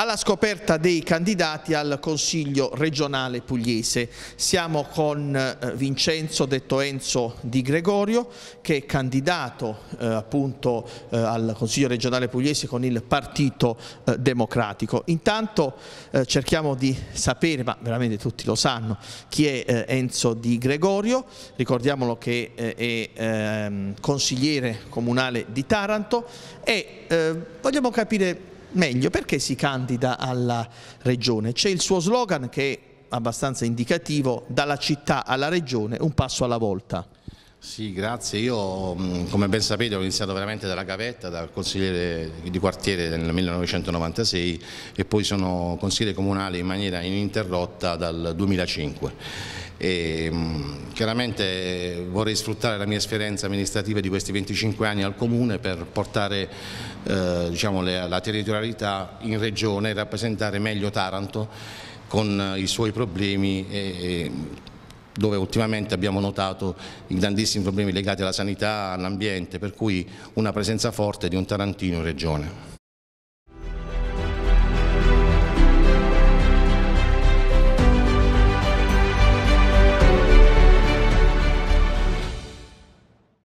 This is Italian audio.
alla scoperta dei candidati al Consiglio regionale pugliese. Siamo con eh, Vincenzo detto Enzo Di Gregorio che è candidato eh, appunto eh, al Consiglio regionale pugliese con il Partito eh, Democratico. Intanto eh, cerchiamo di sapere, ma veramente tutti lo sanno, chi è eh, Enzo Di Gregorio, ricordiamolo che è ehm, consigliere comunale di Taranto e vogliamo capire meglio, perché si candida alla regione? C'è il suo slogan che è abbastanza indicativo, dalla città alla regione, un passo alla volta. Sì, grazie. Io, mm, come ben sapete, ho iniziato veramente dalla gavetta, dal consigliere di quartiere nel 1996 e poi sono consigliere comunale in maniera ininterrotta dal 2005. E, ehm, chiaramente vorrei sfruttare la mia esperienza amministrativa di questi 25 anni al Comune per portare eh, diciamo, le, la territorialità in regione e rappresentare meglio Taranto con eh, i suoi problemi e, e dove ultimamente abbiamo notato i grandissimi problemi legati alla sanità, all'ambiente, per cui una presenza forte di un Tarantino in regione.